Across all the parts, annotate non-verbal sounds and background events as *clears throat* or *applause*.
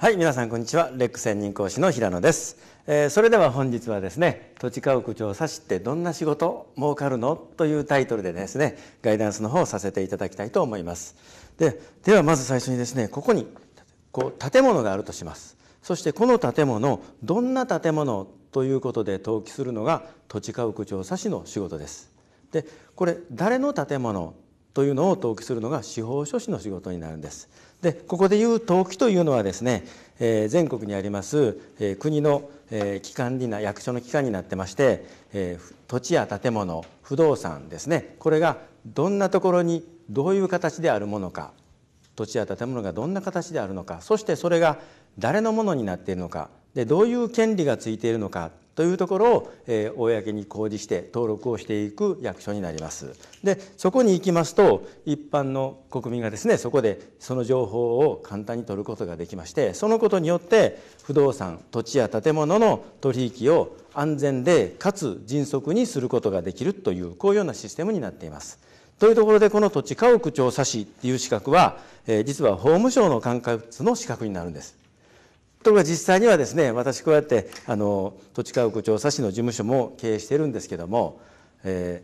はい皆さんこんにちはレック専任講師の平野です、えー、それでは本日はですね土地家屋調査士ってどんな仕事儲かるのというタイトルでですねガイダンスの方をさせていただきたいと思いますでではまず最初にですねここにこう建物があるとしますそしてこの建物どんな建物ということで登記するのが土地家屋調査士の仕事ですでこれ誰の建物というのを登記するのが司法書士の仕事になるんですでここでいう登記というのはですね、えー、全国にあります、えー、国の、えー、機関にな役所の機関になってまして、えー、土地や建物不動産ですねこれがどんなところにどういう形であるものか土地や建物がどんな形であるのかそしてそれが誰のものになっているのかでどういう権利がついているのかというところを、え公に公示して登録をしていく役所になります。でそこに行きますと一般の国民がですねそこでその情報を簡単に取ることができましてそのことによって不動産土地や建物の取引を安全でかつ迅速にすることができるというこういうようなシステムになっています。というところでこの土地家屋調査士っていう資格は、え実は法務省の管轄の資格になるんです。ところが実際にはですね私こうやってあの土地家屋調査士の事務所も経営してるんですけども、え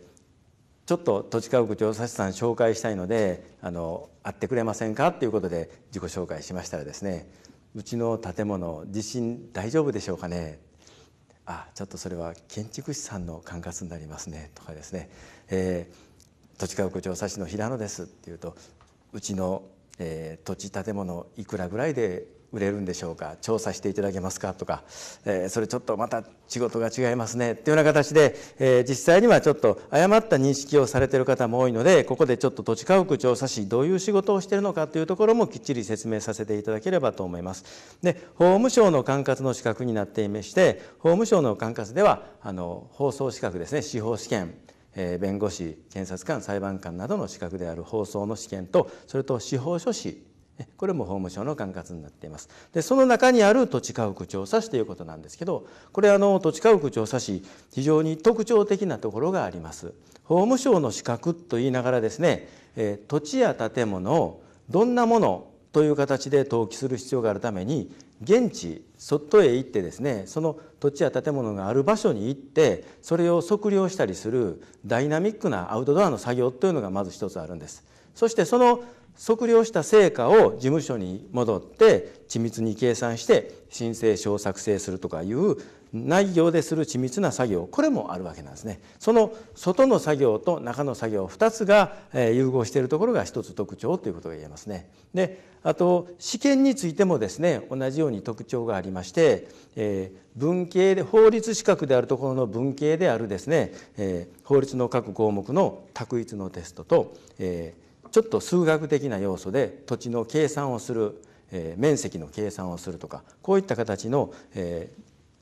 ー、ちょっと土地家屋調査士さん紹介したいのであの会ってくれませんかっていうことで自己紹介しましたらですねうちの建物地震大丈夫でしょうかねあちょっとそれは建築士さんの管轄になりますねとかですね、えー、土地家屋調査士の平野ですっていうとうちの、えー、土地建物いくらぐらいで売れるんでしょうか調査していただけますかとか、えー、それちょっとまた仕事が違いますねっていうような形で、えー、実際にはちょっと誤った認識をされてる方も多いのでここでちょっと土地家屋調査士どういう仕事をしてるのかというところもきっちり説明させていただければと思います。で法務省の管轄の資格になっていまして法務省の管轄ではあの放送資格ですね司法試験え弁護士検察官裁判官などの資格である放送の試験とそれと司法書士これも法務省の管轄になっていますでその中にある土地家屋調査士ということなんですけどこれあの土地家屋調査士非常に特徴的なところがあります法務省の資格と言いながらですね、えー、土地や建物をどんなものという形で登記する必要があるために現地外へ行ってですねその土地や建物がある場所に行ってそれを測量したりするダイナミックなアウトドアの作業というのがまず一つあるんです。そしてその測量した成果を事務所に戻って緻密に計算して申請書を作成するとかいう内容でする緻密な作業これもあるわけなんですねその外の作業と中の作業2つが融合しているところが一つ特徴ということが言えますねであと試験についてもですね同じように特徴がありまして、えー、文系で法律資格であるところの文系であるですね、えー、法律の各項目の択一のテストと、えーちょっと数学的な要素で土地の計算をする、えー、面積の計算をするとかこういった形の、え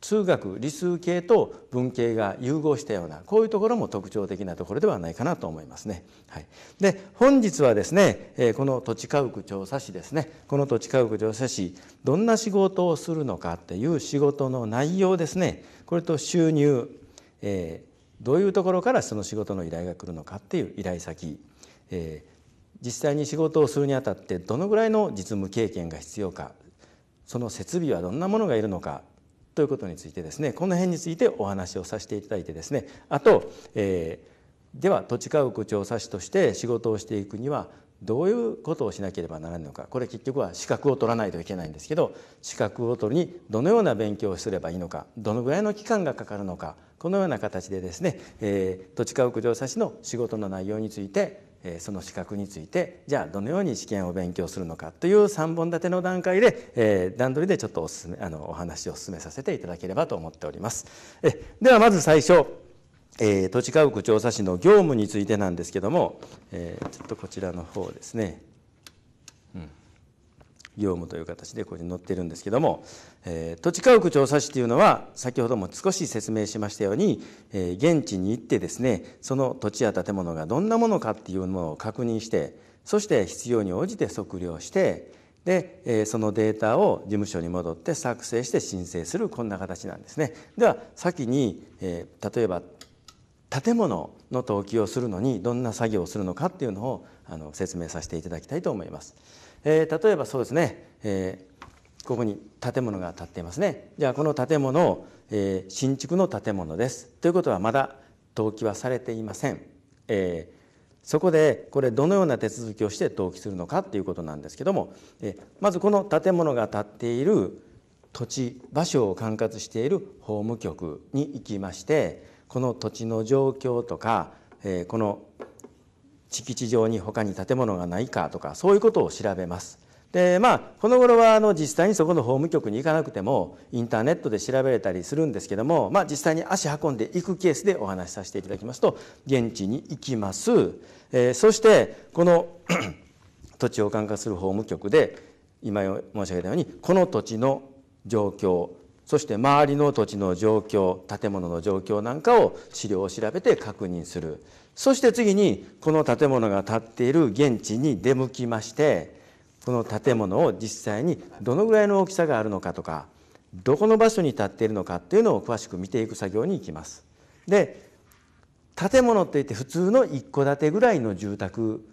ー、学理数系と文系が融合したようなこういうところも特徴的なところではないかなと思いますね。はい、で本日はですね、えー、この土地家屋調査士ですねこの土地家屋調査士どんな仕事をするのかっていう仕事の内容ですねこれと収入、えー、どういうところからその仕事の依頼が来るのかっていう依頼先、えー、実際に仕事をするにあたってどのぐらいの実務経験が必要かその設備はどんなものがいるのかということについてですねこの辺についてお話をさせていただいてですねあと、えー、では土地家屋調査士として仕事をしていくにはどういうことをしなければならないのかこれ結局は資格を取らないといけないんですけど資格を取るにどのような勉強をすればいいのかどのぐらいの期間がかかるのかこのような形でですね、えー、土地家屋調査士の仕事の内容についてその資格についてじゃあどのように試験を勉強するのかという3本立ての段階で、え段取りでちょっとおすめあのお話を進めさせていただければと思っております。えではまず最初、えー、土地家屋調査士の業務についてなんですけども、えー、ちょっとこちらの方ですね。業務という形でこれに載っているんですけども、えー、土地家屋調査士というのは先ほども少し説明しましたように、えー、現地に行ってですねその土地や建物がどんなものかっていうのを確認してそして必要に応じて測量してで、えー、そのデータを事務所に戻って作成して申請するこんな形なんですね。では先に、えー、例えば建物の登記をするのにどんな作業をするのかっていうのをあの説明させていただきたいと思います。えー、例えばそうですね、えー、ここに建物が建っていますね。じゃあこの建物を、えー、新築の建物です。ということはまだ登記はされていません。えー、そこでこれどのような手続きをして登記するのかということなんですけども、えー、まずこの建物が建っている土地場所を管轄している法務局に行きましてこの土地の状況とか、えー、この敷地上に他に建物がないかとかそういうことを調べます。でまあこの頃はあの実際にそこの法務局に行かなくてもインターネットで調べれたりするんですけども、まあ、実際に足運んでいくケースでお話しさせていただきますと現地に行きます、えー、そしてこの *clears throat* 土地を管轄する法務局で今申し上げたようにこの土地の状況そして周りの土地の状況建物の状況なんかを資料を調べて確認するそして次にこの建物が建っている現地に出向きましてこの建物を実際にどのぐらいの大きさがあるのかとかどこの場所に建っているのかっていうのを詳しく見ていく作業に行きます。で建物といって普通の一戸建てぐらいの住宅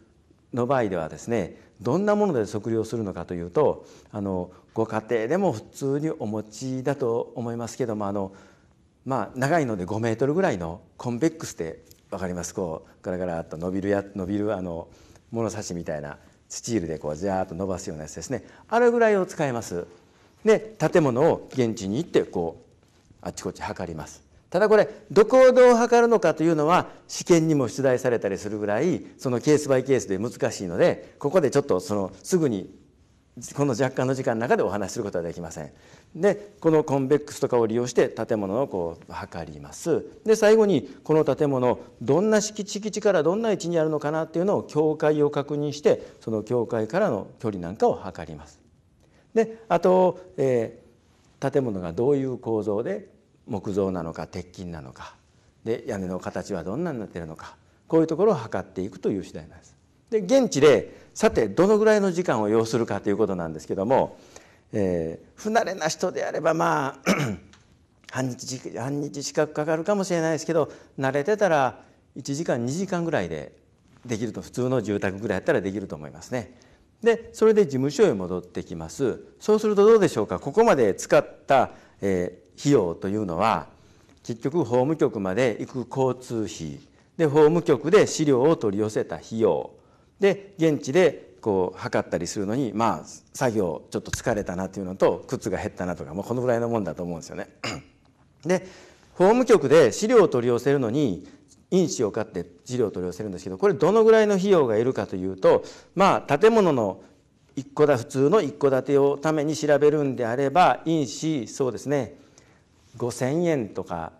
の場合ではですねどんなもので測量するのかというとあのご家庭でも普通にお持ちだと思いますけどもあのまあ長いので5メートルぐらいのコンベックスでわかりますこうガラガラっと伸びるや伸びるあの物差しみたいなスチールでこうジャーッと伸ばすようなやつですねあれぐらいを使いますで建物を現地に行ってこうあちこち測りますただこれどこをどう測るのかというのは試験にも出題されたりするぐらいそのケースバイケースで難しいのでここでちょっとそのすぐにこの若干の時間の中でお話しすることはできません。でこのコンベックスとかを利用して建物をこう測ります。で最後にこの建物どんな敷地からどんな位置にあるのかなっていうのを境界を確認してその境界からの距離なんかを測ります。であと、えー、建物がどういう構造で木造なのか鉄筋なのかで屋根の形はどんなになっているのかこういうところを測っていくという次第なんです。で現地でさてどのぐらいの時間を要するかということなんですけども、えー、不慣れな人であればまあ *clears throat* 半日半日近くかかるかもしれないですけど慣れてたら1時間2時間ぐらいでできると普通の住宅ぐらいやったらできると思いますね。でそれで事務所へ戻ってきますそうするとどうでしょうかここまで使った、えー、費用というのは結局法務局まで行く交通費で法務局で資料を取り寄せた費用で現地でこう測ったりするのにまあ作業ちょっと疲れたなというのと靴が減ったなとか、もうこのぐらいのもんだと思うんですよね。*clears throat* で法務局で資料を取り寄せるのに印紙を買って資料を取り寄せるんですけどこれどのぐらいの費用がいるかというとまあ建物の一戸だ普通の一戸建てをために調べるんであれば印紙そうですね5,000円とか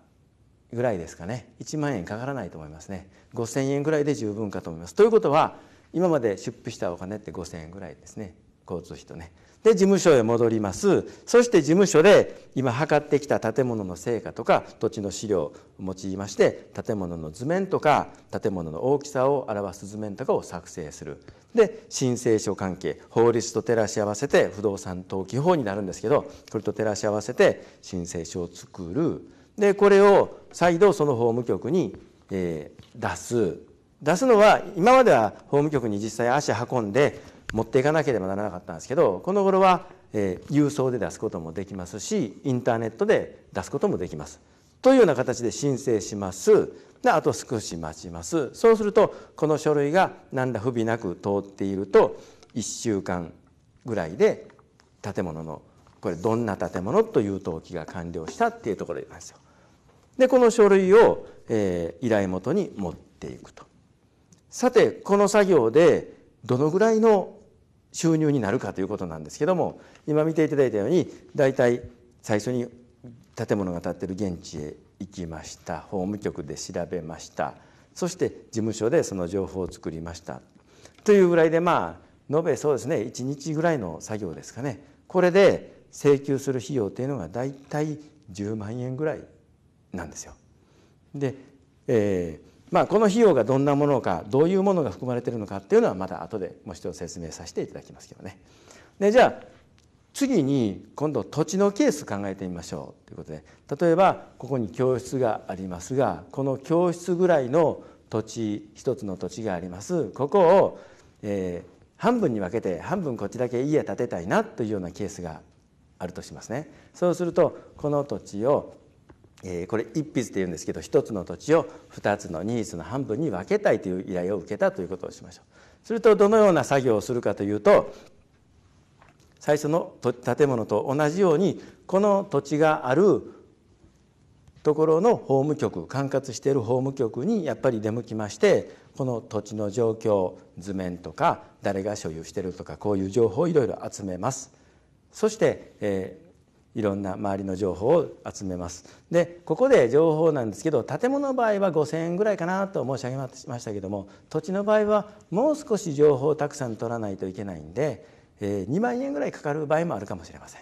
ぐらいですかね1万円かからないと思いますね5,000円ぐらいで十分かと思います。ということは今まで出費したお金って5,000円ぐらいですね交通費とねで事務所へ戻りますそして事務所で今測ってきた建物の成果とか土地の資料を用いまして建物の図面とか建物の大きさを表す図面とかを作成するで申請書関係法律と照らし合わせて不動産登記法になるんですけどこれと照らし合わせて申請書を作るでこれを再度その法務局に、え出す出すのは今までは法務局に実際足運んで持っていかなければならなかったんですけどこの頃は、えー、郵送で出すこともできますしインターネットで出すこともできます。というような形で申請します。であと少し待ちます。そうするとこの書類が何ら不備なく通っていると1週間ぐらいで建物のこれどんな建物という登記が完了したっていうところなんですよ。でこの書類を、えー、依頼元に持っていくと。さてこの作業でどのぐらいの収入になるかということなんですけども今見ていただいたように大体最初に建物が建っている現地へ行きました法務局で調べましたそして事務所でその情報を作りましたというぐらいでまあ延べそうですね1日ぐらいの作業ですかねこれで請求する費用というのが大体10万円ぐらいなんですよ。で、えー、まあ、この費用がどんなものかどういうものが含まれているのかっていうのはまた後でもう一度説明させていただきますけどね。でじゃあ次に今度土地のケース考えてみましょうということで例えばここに教室がありますがこの教室ぐらいの土地一つの土地がありますここを、えー、半分に分けて半分こっちだけ家建てたいなというようなケースがあるとしますねそうするとこの土地をえこれ一筆っていうんですけど一つの土地を二つのニーズの半分に分けたいという依頼を受けたということをしましょう。するとどのような作業をするかというと最初の建物と同じようにこの土地があるところの法務局管轄している法務局にやっぱり出向きましてこの土地の状況図面とか誰が所有しているとかこういう情報をいろいろ集めます。そして、えーいろんな周りの情報を集めますでここで情報なんですけど建物の場合は5,000円ぐらいかなと申し上げましたけども土地の場合はもう少し情報をたくさん取らないといけないんで、えー、2万円ぐらいかかる場合もあるかもしれません。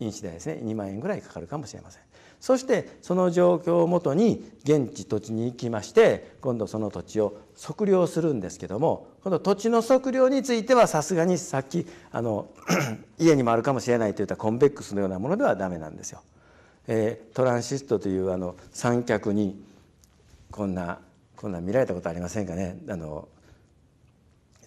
印紙代ですね2万円ぐらいかかるかもしれません。そしてその状況をもとに現地土地に行きまして今度その土地を測量するんですけどもこの土地の測量についてはさすがにさっきあの *clears throat* 家にもあるかもしれないといったコンベックスのようなものではダメなんですよ。えー、トランシストというあの三脚にこんなこんな見られたことありませんかねあの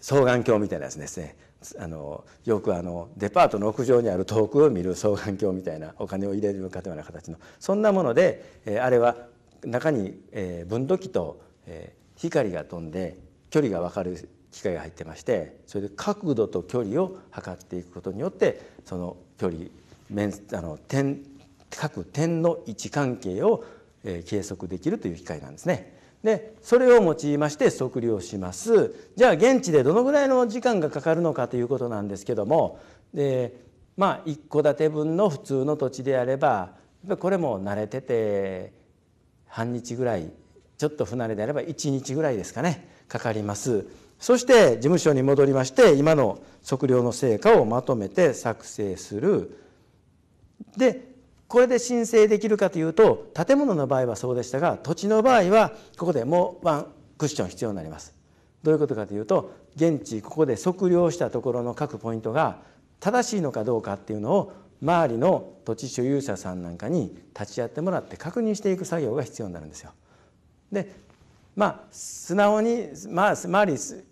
双眼鏡みたいなやつですねあのよくあのデパートの屋上にある遠くを見る双眼鏡みたいなお金を入れるかのような形のそんなもので、えー、あれは中に、えー、分度器と、えー、光が飛んで距離が分かる機械が入ってましてそれで角度と距離を測っていくことによってその距離面あの点各点の位置関係を、え計測できるという機械なんですね。でそれを用いまして測量しますじゃあ現地でどのぐらいの時間がかかるのかということなんですけどもでまあ一戸建て分の普通の土地であればこれも慣れてて半日ぐらいちょっと不慣れであれば1日ぐらいですかねかかりますそして事務所に戻りまして今の測量の成果をまとめて作成するでこれで申請できるかというと建物の場合はそうでしたが土地の場合はここでもうワンクッション必要になりますどういうことかというと現地ここで測量したところの各ポイントが正しいのかどうかっていうのを周りの土地所有者さんなんかに立ち会ってもらって確認していく作業が必要になるんですよ。でまあ素直に、まあ、周り住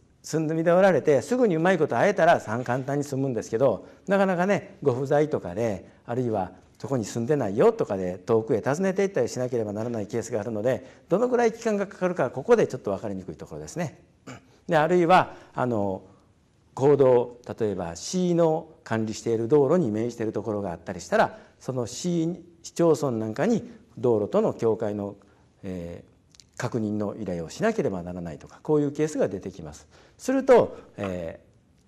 んでみおられてすぐにうまいこと会えたら簡単に済むんですけどなかなかねご不在とかであるいはそこに住んでないよとかで遠くへ訪ねていったりしなければならないケースがあるのでどのぐらい期間がかかるかここでちょっと分かりにくいところですね。であるいはあの行動例えば市の管理している道路に面しているところがあったりしたらその市市町村なんかに道路との境界の、えー、確認の依頼をしなければならないとかこういうケースが出てきます。すると、え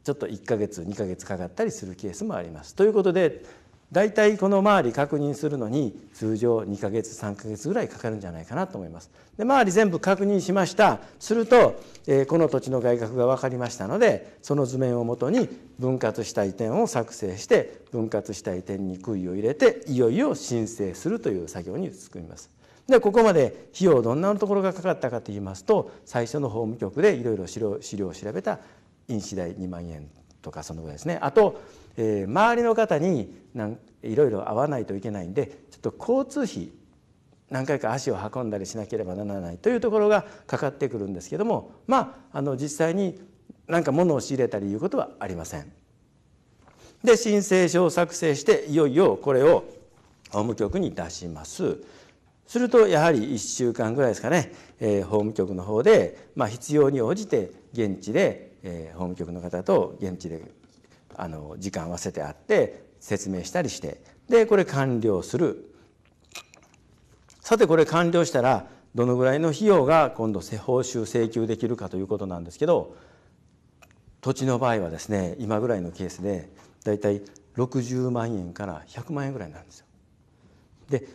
ー、ちょっと1ヶ月2ヶ月かかったりするケースもあります。ということで大体この周り確認するのに通常2ヶ月3ヶ月ぐらいかかるんじゃないかなと思います。で周り全部確認しましたすると、えー、この土地の外郭が分かりましたのでその図面をもとに分割した移転を作成して分割した移転に杭を入れていよいよ申請するという作業に進みます。でここまで費用どんなところがかかったかといいますと最初の法務局でいろいろ資料を調べた印紙代2万円とかそのぐらいですねあと、えー、周りの方になんいろいろ会わないといけないんでちょっと交通費何回か足を運んだりしなければならないというところがかかってくるんですけどもまああの実際に何か物を仕入れたりいうことはありません。で申請書を作成していよいよこれを法務局に出します。するとやはり1週間ぐらいですかね、えー、法務局の方で、まあ、必要に応じて現地でえー、法務局の方と現地であの時間合わせて会って説明したりしてでこれ完了するさてこれ完了したらどのぐらいの費用が今度報酬請求できるかということなんですけど土地の場合はですね今ぐらいのケースでだいたい60万円から100万円ぐらいなんですよ。で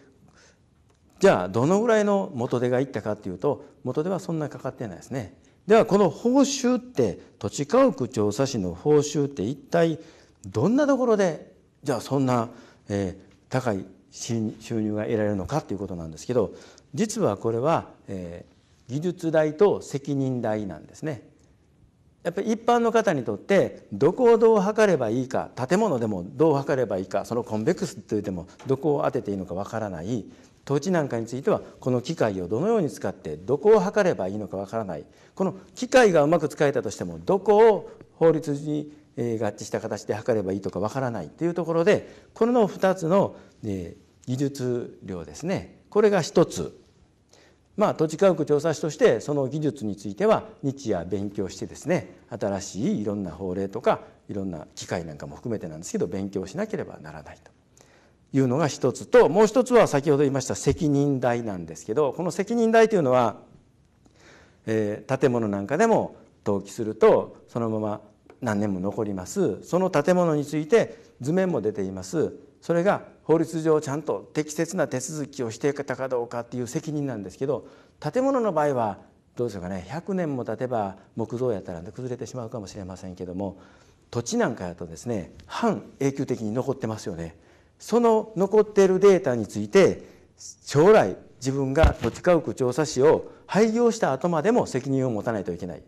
じゃあどのぐらいの元手がいったかっていうと元手はそんなにかかってないですね。ではこの報酬って土地家屋調査士の報酬って一体どんなところでじゃあそんな、えー、高い収入が得られるのかっていうことなんですけど実はこれは、えー、技術代と責任代なんですね。やっぱり一般の方にとってどこをどう測ればいいか建物でもどう測ればいいかそのコンベックスといってもどこを当てていいのかわからない土地なんかについてはこの機械をどのように使ってどこを測ればいいのかわからないこの機械がうまく使えたとしてもどこを法律に合致した形で測ればいいとかわからないというところでこの2つの技術量ですねこれが1つまあ土地科学調査士としてその技術については日夜勉強してですね新しいいろんな法令とかいろんな機械なんかも含めてなんですけど勉強しなければならないと。いうのが一つともう一つは先ほど言いました責任代なんですけどこの責任代というのは、えー、建物なんかでも登記するとそのまま何年も残りますその建物について図面も出ていますそれが法律上ちゃんと適切な手続きをしていたかどうかっていう責任なんですけど建物の場合はどうでしょうかね100年も経てば木造やったら崩れてしまうかもしれませんけども土地なんかやとですね半永久的に残ってますよね。その残っているデータについて将来自分が土地家屋調査士を廃業した後までも責任を持たないといけない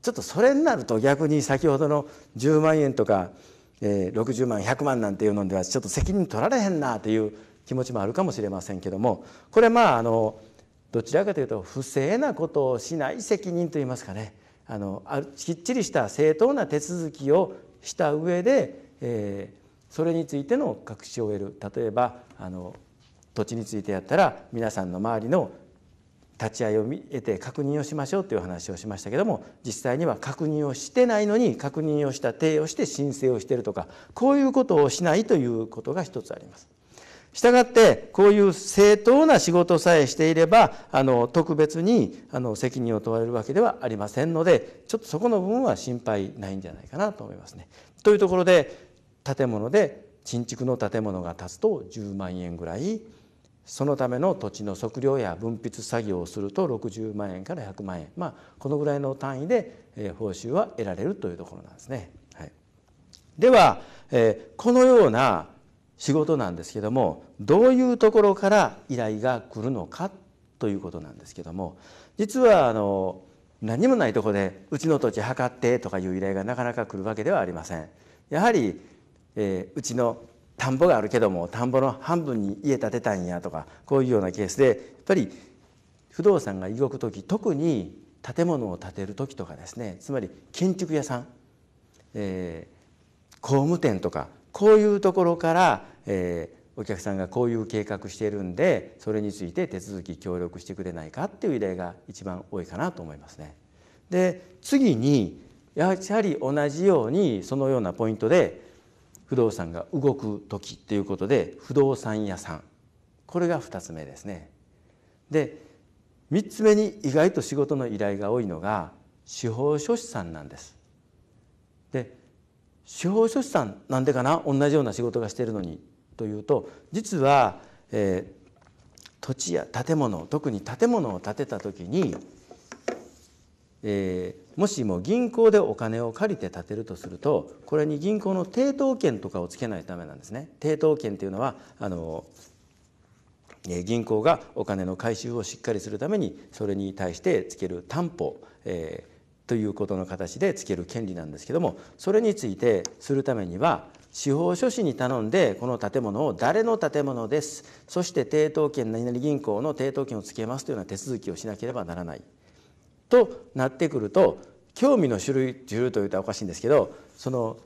ちょっとそれになると逆に先ほどの10万円とか、え60万100万なんていうのではちょっと責任取られへんなという気持ちもあるかもしれませんけどもこれまああのどちらかというと不正なことをしない責任といいますかねあのきっちりした正当な手続きをした上で、えー、それについての確証を得る例えばあの土地についてやったら皆さんの周りの立ち会いを得て確認をしましょうという話をしましたけども実際には確認をしてないのに確認をした提をして申請をしてるとかこういうことをしないということが一つあります。したがってこういう正当な仕事さえしていればあの特別にあの責任を問われるわけではありませんのでちょっとそこの部分は心配ないんじゃないかなと思いますね。というところで建物で新築の建物が建つと10万円ぐらいそのための土地の測量や分泌作業をすると60万円から100万円まあこのぐらいの単位で、え報酬は得られるというところなんですね。はい、では、えー、このような仕事なんですけどもどういうところから依頼が来るのかということなんですけども実はあの何もないとこでうちの土地測ってとかいう依頼がなかなか来るわけではありません。やはりえー、うちの田んぼがあるけども田んぼの半分に家建てたんやとかこういうようなケースでやっぱり不動産が動く時特に建物を建てる時とかですねつまり建築屋さん、えー、工務店とかこういうところから、えー、お客さんがこういう計画してるんでそれについて手続き協力してくれないかっていう依頼が一番多いかなと思いますね。で次にやはり同じようにそのようなポイントで不動産が動く時っていうことで不動産屋さんこれが2つ目ですね。で3つ目に意外と仕事の依頼が多いのが司法書士さんなんです。で司法書士さんなんでかな同じような仕事がしてるのにというと実は、えー、土地や建物特に建物を建てた時に、えー、もしも銀行でお金を借りて建てるとするとこれに銀行の抵当権とかをつけないためなんですね。抵当権というのはあの銀行がお金の回収をしっかりするためにそれに対してつける担保、えー、ということの形でつける権利なんですけどもそれについてするためには司法書士に頼んでこの建物を誰の建物ですそして抵当権何々銀行の抵当権をつけますというような手続きをしなければならない。となってくると興味の種類種類というとおかしいんですけどその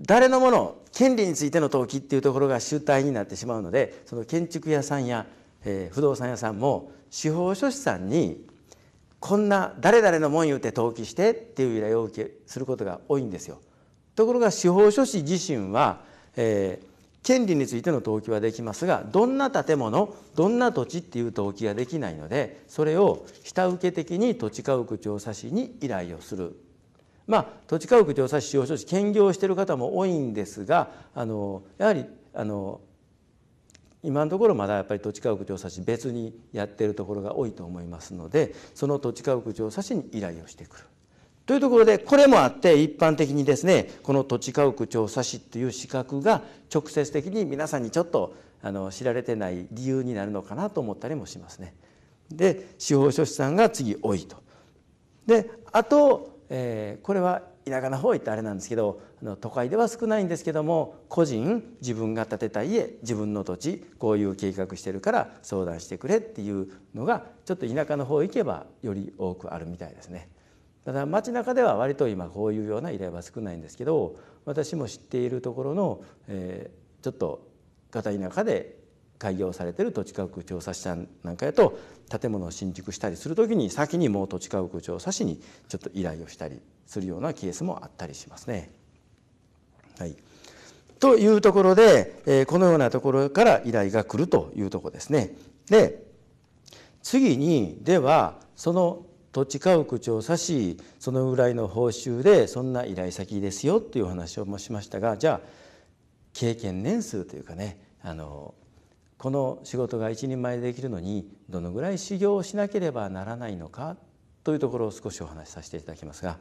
誰のもの権利についての登記っていうところが主体になってしまうのでその建築屋さんや、えー、不動産屋さんも司法書士さんにこんな誰々のもん言うて登記してっていう依頼を受けすることが多いんですよ。ところが司法書士自身は、えー、権利についての登記はできますがどんな建物どんな土地っていう登記ができないのでそれを下請け的に土地家屋調査士に依頼をする。まあ、土地家屋調査士使用書士兼業している方も多いんですがあのやはりあの今のところまだやっぱり土地家屋調査士別にやってるところが多いと思いますのでその土地家屋調査士に依頼をしてくる。というところでこれもあって一般的にですねこの土地家屋調査士っていう資格が直接的に皆さんにちょっとあの知られてない理由になるのかなと思ったりもしますね。で司法書士さんが次多いと。であと、えー、これは田舎の方行ったあれなんですけど都会では少ないんですけども個人自分が建てた家自分の土地こういう計画してるから相談してくれっていうのがちょっと田舎の方行けばより多くあるみたいですね。だか街中では割と今こういうような依頼は少ないんですけど私も知っているところの、えー、ちょっと片田舎で開業されてる土地家屋調査士さんなんかやと建物を新築したりする時に先にもう土地家屋調査士にちょっと依頼をしたりするようなケースもあったりしますね。はい、というところで、えー、このようなところから依頼が来るというとこですね。で次にではその土地家屋調査しそのぐらいの報酬でそんな依頼先ですよというお話を申しましたがじゃあ経験年数というかねあのこの仕事が一人前でできるのにどのぐらい修行をしなければならないのかというところを少しお話しさせていただきますが、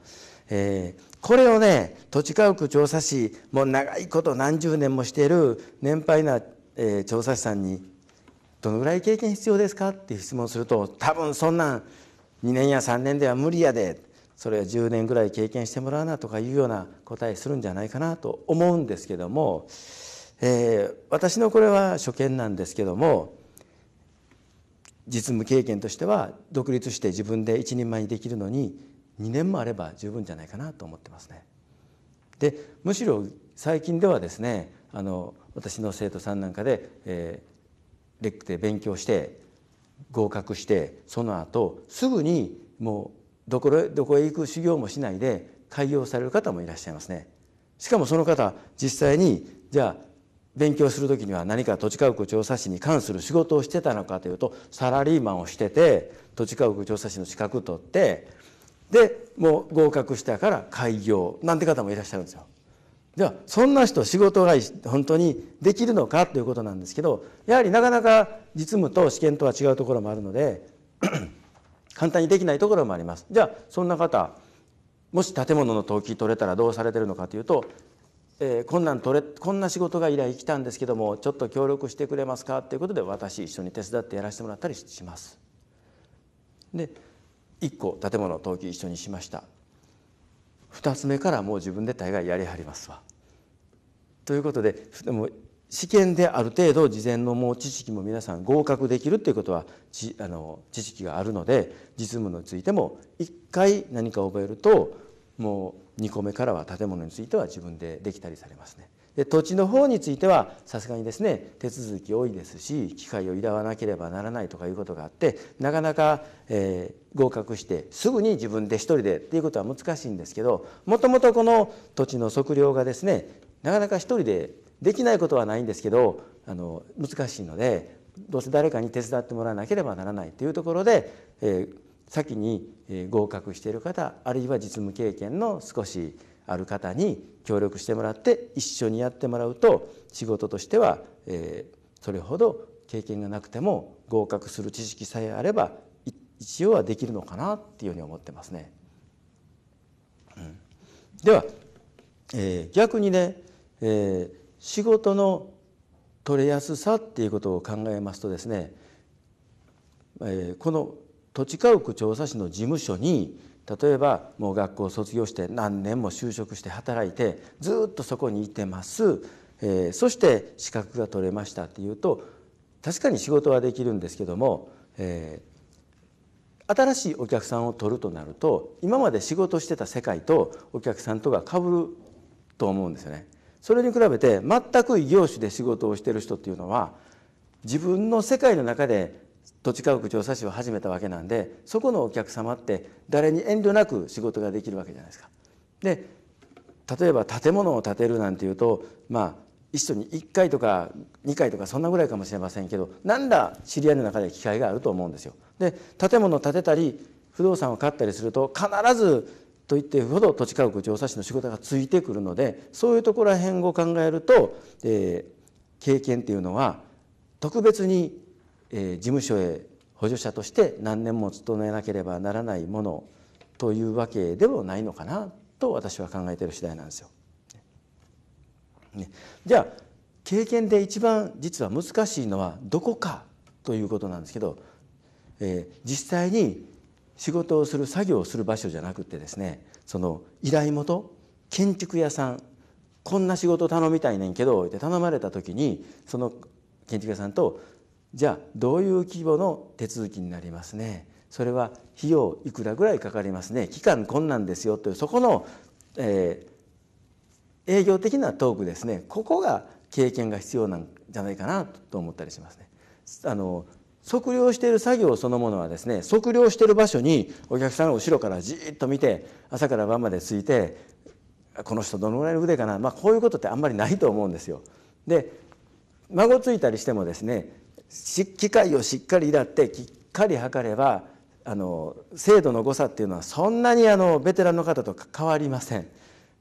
えー、これをね土地家屋調査士もう長いこと何十年もしている年配な、えー、調査士さんに「どのぐらい経験必要ですか?」っていう質問すると多分そんなん2年や3年では無理やでそれは10年ぐらい経験してもらうなとかいうような答えするんじゃないかなと思うんですけども、えー、私のこれは初見なんですけども実務経験としては独立して自分で一人前にできるのに2年もあれば十分じゃないかなと思ってますね。でむしろ最近ではですねあの私の生徒さんなんかで、えー、レックで勉強して合格してその後すぐにもうどこへどこへ行く修行もしないで開業される方もいらっしゃいますね。しかもその方実際にじゃあ勉強する時には何か土地家屋調査士に関する仕事をしてたのかというとサラリーマンをしてて土地家屋調査士の資格取ってでもう合格したから開業なんて方もいらっしゃるんですよ。じゃあそんな人仕事が本当にできるのかということなんですけどやはりなかなか実務と試験とは違うところもあるので *clears throat* 簡単にできないところもあります。じゃあそんな方もし建物の登記取れたらどうされてるのかというと、えー、こんなん取れこんな仕事が依頼来たんですけどもちょっと協力してくれますかということで私一緒に手伝ってやらせてもらったりします。で1個建物登記一緒にしました二つ目からもう自分で大概やりはりますわ。ということででも試験である程度事前のもう知識も皆さん合格できるっていうことはちあの知識があるので実務についても一回何か覚えるともう2個目からは建物については自分でできたりされますね。で土地の方についてはさすがにですね手続き多いですし機会をいらわなければならないとかいうことがあってなかなか、えー、合格してすぐに自分で一人でっていうことは難しいんですけどもともとこの土地の測量がですねなかなか一人でできないことはないんですけどあの難しいのでどうせ誰かに手伝ってもらわなければならないというところで、えー、先に合格している方あるいは実務経験の少しある方に協力してもらって一緒にやってもらうと仕事としては、えー、それほど経験がなくても合格する知識さえあれば一応はできるのかなっていうふうに思ってますね。うん、では、えー、逆にね、えー、仕事の取れやすさっていうことを考えますとですね、えー、この土地家屋調査士の事務所に例えばもう学校を卒業して何年も就職して働いてずっとそこにいてます、えー、そして資格が取れましたっていうと確かに仕事はできるんですけども、えー、新しいお客さんを取るとなると今まで仕事してた世界とお客さんとがかぶると思うんですよね。それに比べて全く異業種で仕事をしてる人っていうのは自分の世界の中で土地家屋調査士を始めたわけなんでそこのお客様って誰に遠慮なく仕事ができるわけじゃないですか。で例えば建物を建てるなんていうとまあ一緒に1回とか2回とかそんなぐらいかもしれませんけど何ら知り合いの中で機会があると思うんですよ。で建物を建てたり不動産を買ったりすると必ずと言ってほど土地家屋調査士の仕事がついてくるのでそういうところら辺を考えると、えー、経験っていうのは特別に事務所へ補助者として何年も勤めなければならないものというわけでもないのかなと私は考えている次第なんですよ。じゃあ経験で一番実は難しいのはどこかということなんですけど、えー、実際に仕事をする作業をする場所じゃなくてですねその依頼元建築屋さんこんな仕事頼みたいねんけどって頼まれた時にその建築屋さんとじゃあどういう規模の手続きになりますねそれは費用いくらぐらいかかりますね期間困難ですよというそこの、えー、営業的なトークですねここが経験が必要なんじゃないかなと思ったりしますね。あの測量している作業そのものはですね測量している場所にお客さんを後ろからじっと見て朝から晩までついてこの人どのぐらいの腕かな、まあ、こういうことってあんまりないと思うんですよ。で孫ついたりしてもですね機械をしっかりいだってきっかり測ればあの精度の誤差っていうのはそんなにあのベテランの方と変わりません。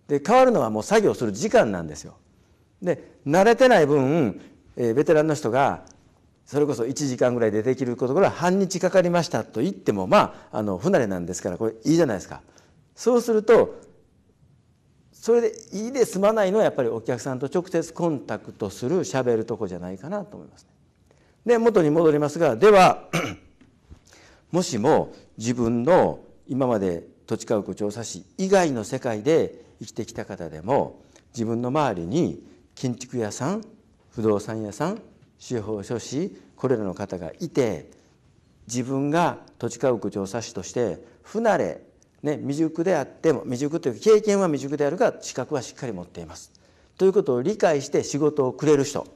で変わるのはもう作業する時間なんですよ。で慣れてない分、えー、ベテランの人がそれこそ1時間ぐらいでできることから半日かかりましたと言ってもまああの不慣れなんですからこれいいじゃないですか。そうするとそれでいいで済まないのはやっぱりお客さんと直接コンタクトするしゃべるとこじゃないかなと思いますね。で元に戻りますがでは *clears throat* もしも自分の今まで土う家屋調査士以外の世界で生きてきた方でも自分の周りに建築屋さん不動産屋さん司法書士これらの方がいて自分が土地家屋調査士として不慣れ、ね、未熟であっても未熟というか経験は未熟であるが資格はしっかり持っていますということを理解して仕事をくれる人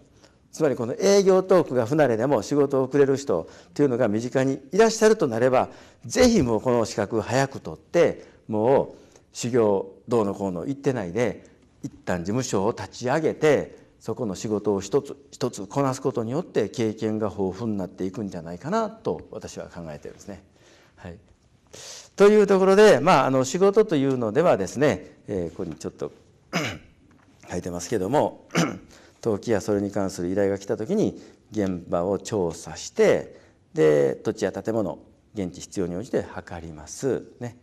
つまりこの営業トークが不慣れでも仕事をくれる人というのが身近にいらっしゃるとなればぜひもうこの資格早く取ってもう修行どうのこうの言ってないで一旦事務所を立ち上げてそこの仕事を一つ一つこなすことによって経験が豊富になっていくんじゃないかなと私は考えてるんですね。はい、というところで、まあ、あの仕事というのではですね、えー、ここにちょっと *clears throat* 書いてますけども登記やそれに関する依頼が来た時に現場を調査してで土地や建物現地必要に応じて測ります。ね、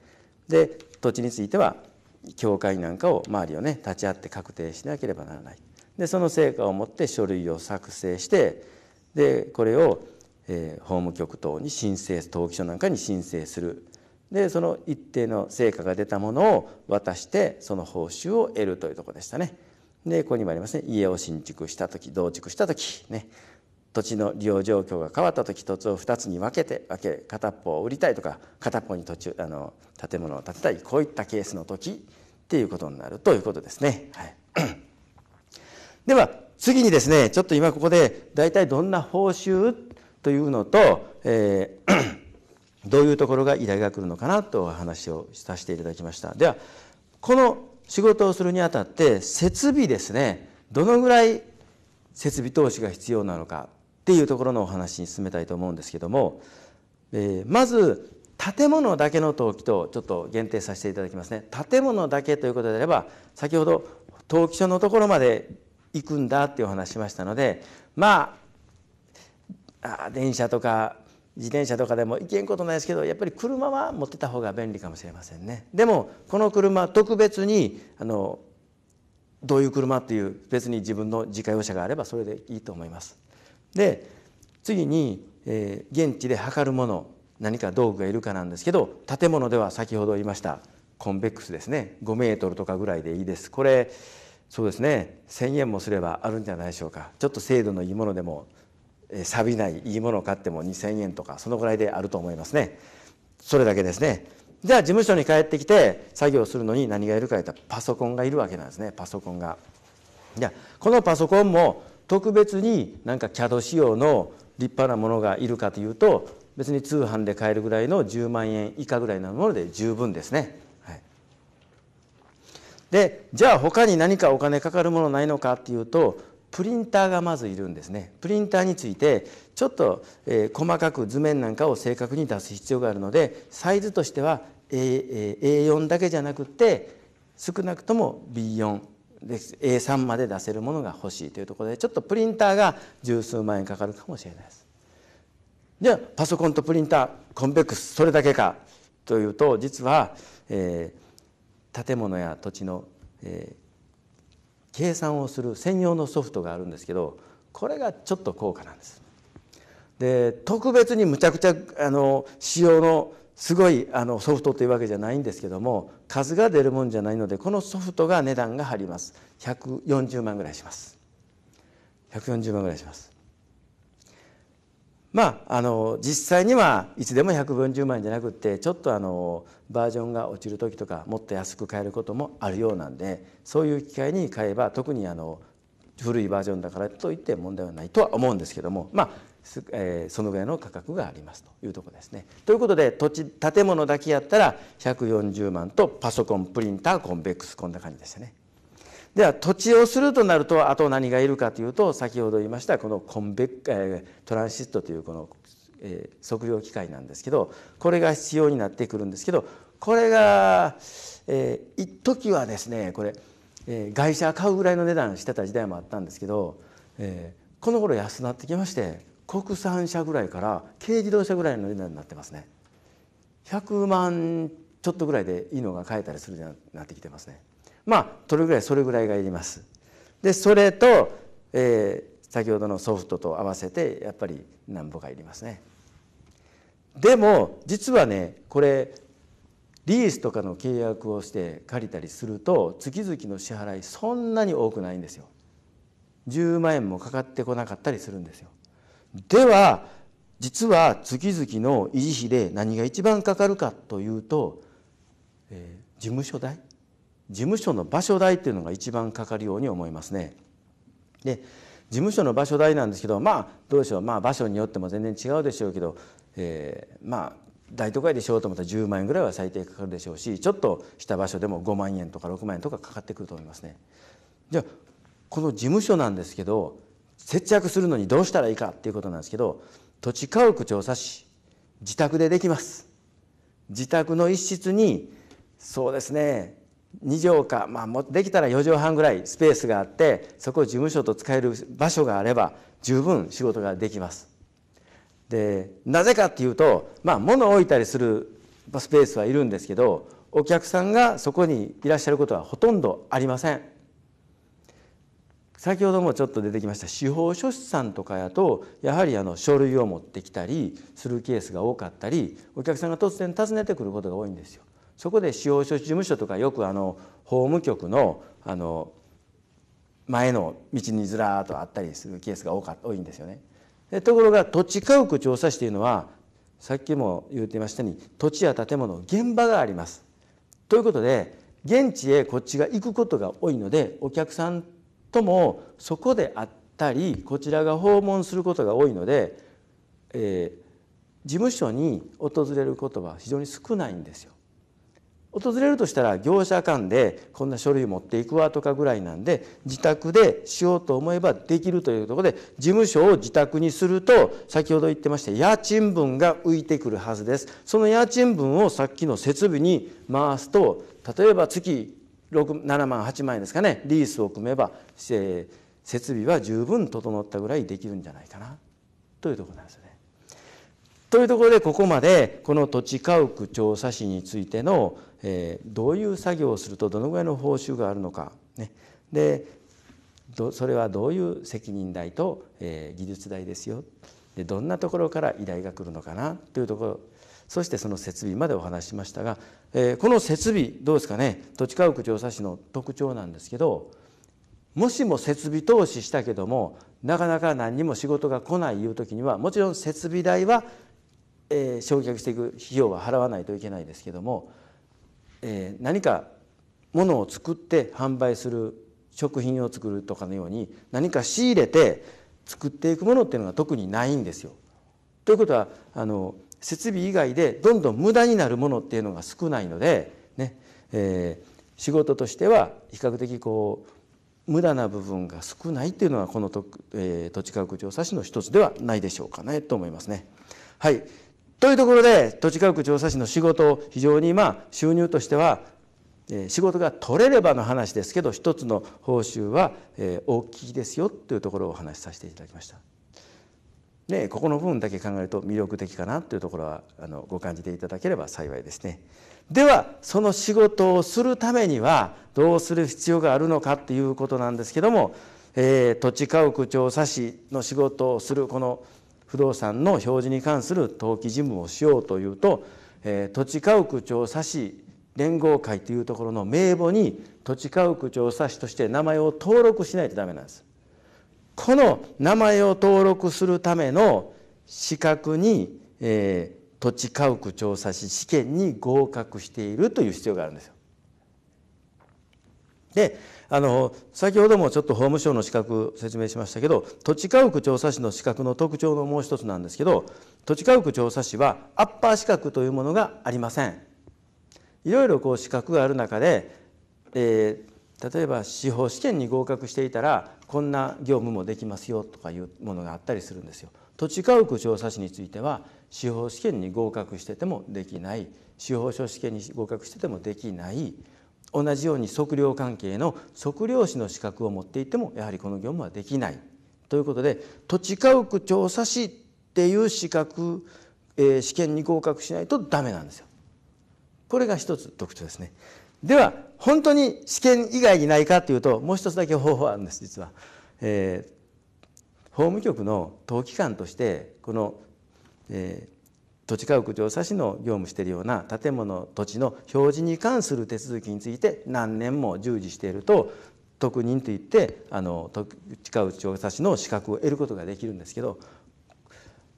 で土地については教会なんかを周りをね立ち会って確定しなければならない。でその成果をもって書類を作成してでこれを、えー、法務局等に申請登記書なんかに申請するでその一定の成果が出たものを渡してその報酬を得るというとこでしたね。でここにもありますね家を新築した時同築した時ね土地の利用状況が変わった時土地を2つに分けて分け片っぽを売りたいとか片っぽに途中あの建物を建てたいこういったケースの時っていうことになるということですね。はい、では次にですねちょっと今ここで大体どんな報酬というのと、えー、どういうところが依頼が来るのかなとお話をさせていただきました。ではこの仕事をするにあたって設備ですねどのぐらい設備投資が必要なのかっていうところのお話に進めたいと思うんですけども、えー、まず建物だけの登記とちょっと限定させていただきますね建物だけということであれば先ほど登記書のところまで行くんだっていうお話しましたのでまあ電車とか自転車とかでも行けんことないですけどやっぱり車は持ってた方が便利かもしれませんねでもこの車特別にあのどういう車っていう別に自分の自家用車があればそれでいいと思いますで次に、えー、現地で測るもの何か道具がいるかなんですけど建物では先ほど言いましたコンベックスですね5メートルとかぐらいでいいですこれそうですね1,000円もすればあるんじゃないでしょうかちょっと精度のいいものでも錆びないいいものを買っても2,000円とかそのぐらいであると思いますねそれだけですねじゃあ事務所に帰ってきて作業するのに何がいるかいったらパソコンがいるわけなんですねパソコンがじゃこのパソコンも特別になんか CAD 仕様の立派なものがいるかというと別に通販で買えるぐらいの10万円以下ぐらいのもので十分ですね、はい、でじゃあ他に何かお金かかるものないのかっていうとプリンターがまずいるんですねプリンターについてちょっと、えー、細かく図面なんかを正確に出す必要があるのでサイズとしては A A4 だけじゃなくて少なくとも B4 で A3 まで出せるものが欲しいというところでちょっとプリンターが十数万円かかるかもしれないです。じゃあパソコンとプリンターコンベックスそれだけかというと実は、えー、建物や土地の、えー、計算をする専用のソフトがあるんですけどこれがちょっと高価なんです。で特別にむちゃくちゃあの使用のすごいあのソフトというわけじゃないんですけども数が出るもんじゃないのでこのソフトが値段が張ります140万ぐらいします140万ぐらいしますまあ、あの実際にはいつでも140万円じゃなくってちょっとあのバージョンが落ちる時とかもっと安く買えることもあるようなんでそういう機会に買えば特にあの古いバージョンだからといって問題はないとは思うんですけどもまあ、えー、そのぐらいの価格がありますというとこですね。ということで土地建物だけやったら140万とパソコンプリンターコンベックスこんな感じでしたね。では土地をするとなるとあと何がいるかというと先ほど言いましたこのコンベットランシストというこの測量機械なんですけどこれが必要になってくるんですけどこれが、えー、一時はですねこれ、え外車買うぐらいの値段してた時代もあったんですけど、えー、この頃安くなってきまして国産車ぐらいから軽自動車ぐらいの値段になってますね100万ちょっとぐらいでいいのが買えたりするようになってきてますね。まあどれぐらいそれぐらいがいります。でそれと、えー、先ほどのソフトと合わせてやっぱりなんぼがいりますね。でも実はねこれリースとかの契約をして借りたりすると月々の支払いそんなに多くないんですよ。10万円もかかってこなかったりするんですよ。では実は月々の維持費で何が一番かかるかというと、えー、事務所代事務所の場所代っていうのが一番かかるように思いますね。で事務所の場所代なんですけどまあどうでしょう、まあ、場所によっても全然違うでしょうけど、えー、まあ大都会でしようと思ったら10万円ぐらいは最低かかるでしょうしちょっとした場所でも5万円とか6万円とかかかってくると思いますね。じゃあこの事務所なんですけど接着するのにどうしたらいいかっていうことなんですけど土地家屋調査し自宅でできます。自宅の一室にそうですね2畳か、まあ、できたら4畳半ぐらいスペースがあってそこを事務所と使える場所があれば十分仕事ができます。でなぜかっていうと、まあ、物を置いたりするスペースはいるんですけどお客さんがそこにいらっしゃることはほとんどありません。先ほどもちょっと出てきました司法書士さんとかやとやはりあの書類を持ってきたりするケースが多かったりお客さんが突然訪ねてくることが多いんですよ。そこで司法書士事務所とかよくあの法務局のあの前の道にずらーっとあったりするケースが多か多いんですよね。ところが土地家屋調査士というのはさっきも言ってましたように土地や建物現場があります。ということで現地へこっちが行くことが多いのでお客さんともそこで会ったりこちらが訪問することが多いので、えー、事務所に訪れることは非常に少ないんですよ。訪れるとしたら業者間でこんな書類持っていくわとかぐらいなんで自宅でしようと思えばできるというところで事務所を自宅にすると先ほど言ってました家賃分が浮いてくるはずですその家賃分をさっきの設備に回すと例えば月7万8万円ですかねリースを組めば、えー、設備は十分整ったぐらいできるんじゃないかなというところなんですね。というところでここまでこの土地家屋調査士についての、えどういう作業をするとどのぐらいの報酬があるのか、ね、でそれはどういう責任代と、え技術代ですよでどんなところから依頼が来るのかなというところそしてその設備までお話ししましたが、えこの設備どうですかね土地家屋調査士の特徴なんですけどもしも設備投資したけどもなかなか何にも仕事が来ないいう時にはもちろん設備代はえー、焼却していく費用は払わないといけないですけども、えー、何かものを作って販売する食品を作るとかのように何か仕入れて作っていくものっていうのが特にないんですよ。ということはあの設備以外でどんどん無駄になるものっていうのが少ないので、ねえー、仕事としては比較的こう無駄な部分が少ないっていうのはこのと、えー、土地価格調査士の一つではないでしょうかねと思いますね。はいというところで土地価格調査士の仕事を非常にあ収入としては仕事が取れればの話ですけど一つの報酬は大きいですよというところをお話しさせていただきました。ね、ここの部分だけ考えると魅力的かなというところはあのご感じていただければ幸いですね。ではその仕事をするためにはどうする必要があるのかっていうことなんですけども、えー、土地家屋調査士の仕事をするこの不動産の表示に関する登記事務をしようというと、えー、土地家屋調査士連合会というところの名簿に土地家屋調査士として名前を登録しないとダメなんです。この名前を登録するための資格に、えー、土地家屋調査士試験に合格しているという必要があるんですよ。であの先ほどもちょっと法務省の資格説明しましたけど土地家屋調査士の資格の特徴のもう一つなんですけど土地家屋調査士はアッパー資格というものがありませんいろいろこう資格がある中で、えー、例えば司法試験に合格していたらこんな業務もできますよとかいうものがあったりするんですよ土地家屋調査士については司法試験に合格しててもできない司法書試験に合格しててもできない同じように測量関係の測量士の資格を持っていてもやはりこの業務はできないということで土地家屋調査士っていう資格、えー、試験に合格しないとダメなんですよ。これが一つ特徴ですね。では本当に試験以外にないかというともう一つだけ方法あるんです実は、えー、法務局の登記官としてこの、えー、土地家屋調査士の業務しているような建物土地の表示に関する手続きについて何年も従事していると特任といってあの土地家屋調査士の資格を得ることができるんですけど、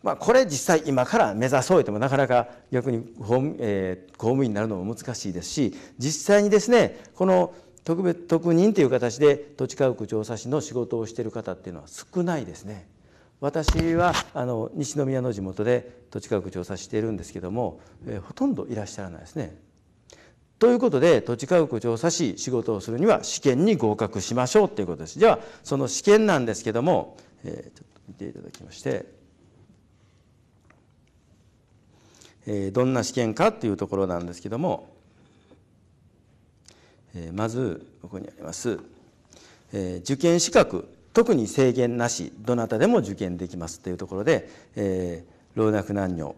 まあ、これ実際今から目指そうともなかなか逆に法,、えー、公務員になるのも難しいですし実際にですねこの特別特任という形で土地家屋調査士の仕事をしている方っていうのは少ないですね。私はあの西宮の地元で土地価格調査しているんですけども、えー、ほとんどいらっしゃらないですね。ということで土地価格調査士仕事をするには試験に合格しましょうということです。じゃあその試験なんですけども、えー、ちょっと見ていただきまして、えー、どんな試験かというところなんですけども、えー、まずここにあります、えー、受験資格特に制限なしどなたでも受験できますというところで、えー、老若男女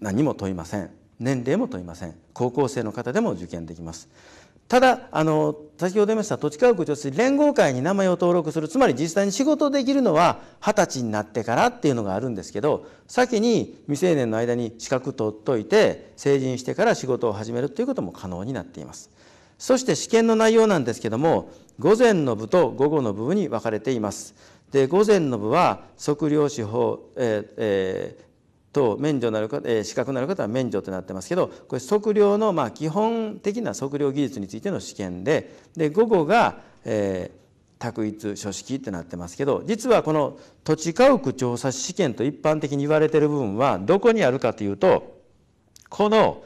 何も問いません年齢も問いません高校生の方でも受験できますただあの先ほど言いました土地家屋女性連合会に名前を登録するつまり実際に仕事できるのは二十歳になってからっていうのがあるんですけど先に未成年の間に資格取っといて成人してから仕事を始めるということも可能になっています。そして試験の内容なんですけども午前の部と午後の部に分かれています。で午前の部は測量士法、えーえーと免除なるか、え資格なる方は免除となってますけどこれ測量のまあ基本的な測量技術についての試験でで午後が、えー、択一書式ってなってますけど実はこの土地家屋調査試験と一般的に言われている部分はどこにあるかというとこの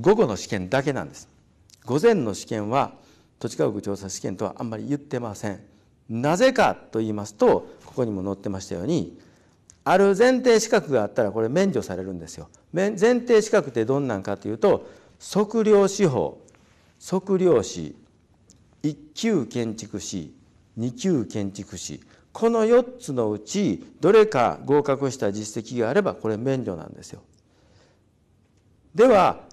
午後の試験だけなんです。午前の試験は土地家屋調査試験とはあんまり言ってません。なぜかと言いますとここにも載ってましたようにある前提資格があったらこれ免除されるんですよ。前提資格ってどんなんかというと測量司法測量士1級建築士2級建築士この4つのうちどれか合格した実績があればこれ免除なんですよ。では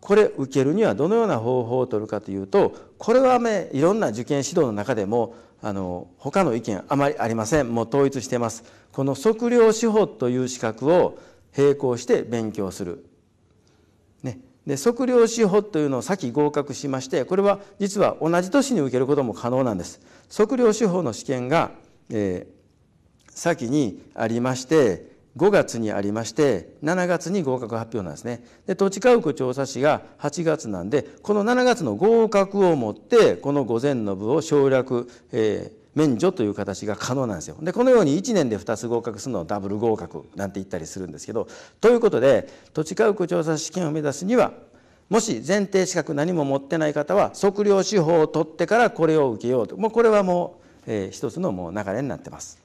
これ受けるにはどのような方法を取るかというとこれはねいろんな受験指導の中でもあの他の意見あまりありませんもう統一してますこの測量手法という資格を並行して勉強する、ね、で測量手法というのを先合格しましてこれは実は同じ年に受けることも可能なんです測量手法の試験が、えー、先にありまして5月にありまして7月に合格発表なんですねで土地家屋調査士が8月なんでこの7月の合格をもってこの午前の部を省略、えー、免除という形が可能なんですよ。でこのように1年で2つ合格するのをダブル合格なんて言ったりするんですけどということで土地家屋調査試験を目指すにはもし前提資格何も持ってない方は測量手法を取ってからこれを受けようともうこれはもう、えー、一つのもう流れになってます。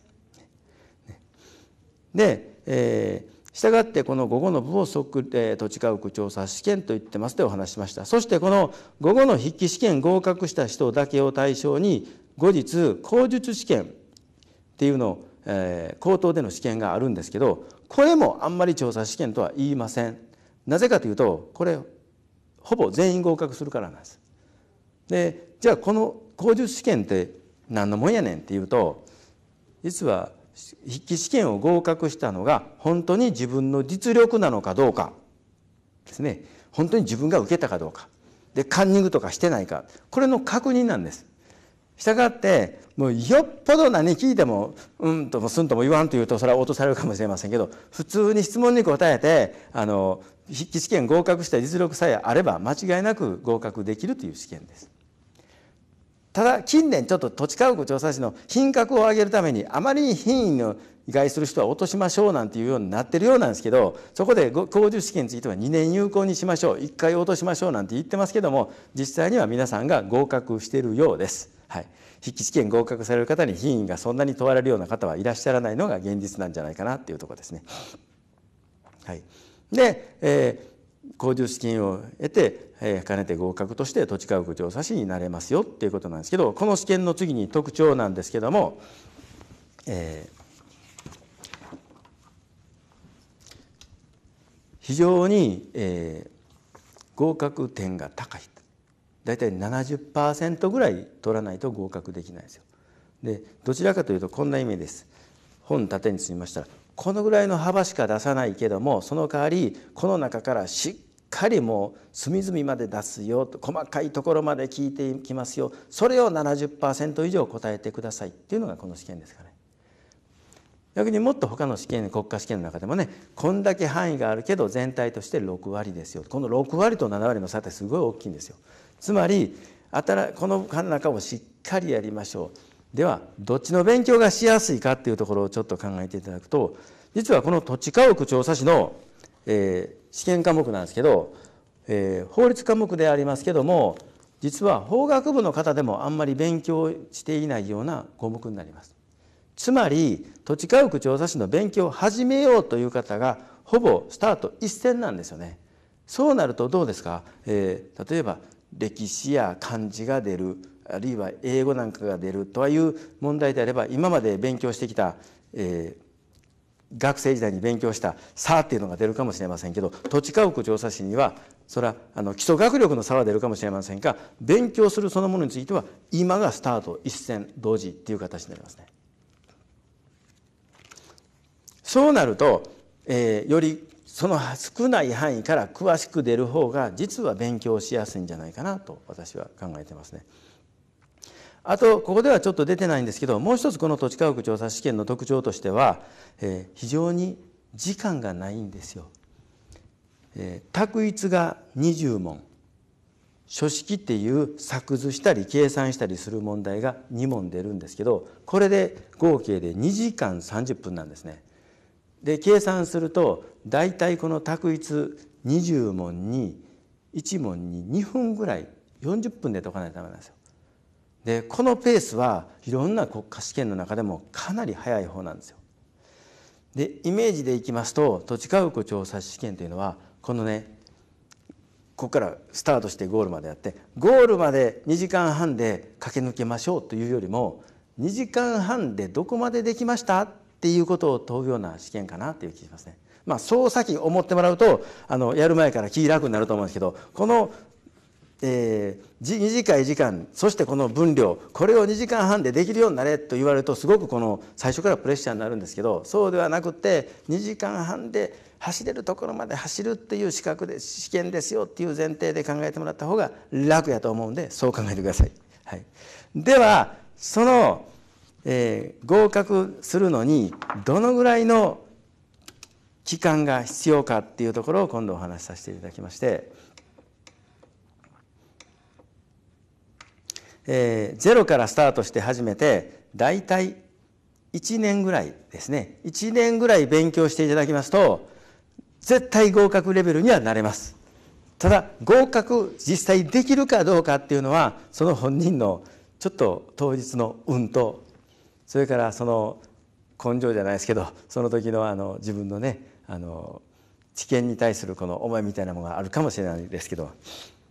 でえー、したがってこの午後の部を即、えー、土地家屋調査試験と言ってますとお話しましたそしてこの午後の筆記試験合格した人だけを対象に後日口述試験っていうのを、えー、口頭での試験があるんですけどこれもあんまり調査試験とは言いませんなぜかというとこれほぼ全員合格するからなんですでじゃあこの口述試験って何のもんやねんっていうと実は筆記試験を合格したのが本当に自分の実力なのかどうかですね本当に自分が受けたかどうかでカンニングとかしてないかこれの確認なんです。したがってもうよっぽど何聞いてもうんともすんとも言わんと言うとそれは落とされるかもしれませんけど普通に質問に答えてあの筆記試験合格した実力さえあれば間違いなく合格できるという試験です。ただ近年ちょっと土地家屋調査士の品格を上げるためにあまりに品位の害する人は落としましょうなんていうようになってるようなんですけどそこで工事試験については2年有効にしましょう1回落としましょうなんて言ってますけども実際には皆さんが合格してるようです。はい筆記試験合格される方に品位がそんなに問われるような方はいらっしゃらないのが現実なんじゃないかなっていうとこですね。はい、で、えー交流資金を得て、えー、かねて合格として土地家屋調査士になれますよっていうことなんですけどこの試験の次に特徴なんですけども、えー、非常に、えー、合格点が高い大体70%ぐらい取らないと合格できないですよ。でどちらかというとこんな意味です。本縦に積みましたらこのぐらいの幅しか出さないけどもその代わりこの中からしっかりもう隅々まで出すよと細かいところまで聞いていきますよそれを70%以上答えてくださいっていうのがこの試験ですかね。逆にもっと他の試験国家試験の中でもねこんだけ範囲があるけど全体として6割ですよこの6割と7割の差ってすごい大きいんですよ。つまりこの中をしっかりやりましょうではどっちの勉強がしやすいかっていうところをちょっと考えていただくと実はこの土地家屋調査士の、えー、試験科目なんですけど、えー、法律科目でありますけども実は法学部の方でもあんまり勉強していないような項目になります。つまり土地家屋調査士の勉強を始めようという方がほぼスタート一線なんですよね。そうなるとどうですか、えー、例えば歴史や漢字が出るあるいは英語なんかが出るという問題であれば今まで勉強してきた、えー、学生時代に勉強した差っていうのが出るかもしれませんけど土地家屋調査士にはそれはあの基礎学力の差は出るかもしれませんが勉強するそのものについては今がスタート一線同時っていう形になりますね。そうなると、えー、よりその少ない範囲から詳しく出る方が実は勉強しやすいんじゃないかなと私は考えてますね。あとここではちょっと出てないんですけどもう一つこの土地家屋調査試験の特徴としては、えー、非常に時間がないんですよ。えー、択一が20問書式っていう作図したり計算したりする問題が2問出るんですけどこれで合計で2時間30分なんですね。で計算すると大体この択一20問に1問に2分ぐらい40分で解かないとダメなんですよ。でこのペースはいろんな国家試験の中でもかなり速い方なんですよ。でイメージでいきますと土地家屋調査試験というのはこのねここからスタートしてゴールまでやってゴールまで2時間半で駆け抜けましょうというよりも2時間半でどこまでできましたっていうことを問うような試験かなという気しますね。まあ、そう先思ってもらうとあのやる前から気楽になると思うんですけどこのえー、短い時間そしてこの分量これを2時間半でできるようになれと言われるとすごくこの最初からプレッシャーになるんですけどそうではなくて2時間半で走れるところまで走るっていう資格で試験ですよっていう前提で考えてもらった方が楽やと思うんでそう考えてください。はい、ではその、えー、合格するのにどのぐらいの期間が必要かっていうところを今度お話しさせていただきまして。えー、ゼロからスタートして始めて大体1年ぐらいですね1年ぐらい勉強していただきますと絶対合格レベルにはなれますただ合格実際できるかどうかっていうのはその本人のちょっと当日の運とそれからその根性じゃないですけどその時のあの自分のねあの知見に対するこの思いみたいなものがあるかもしれないですけど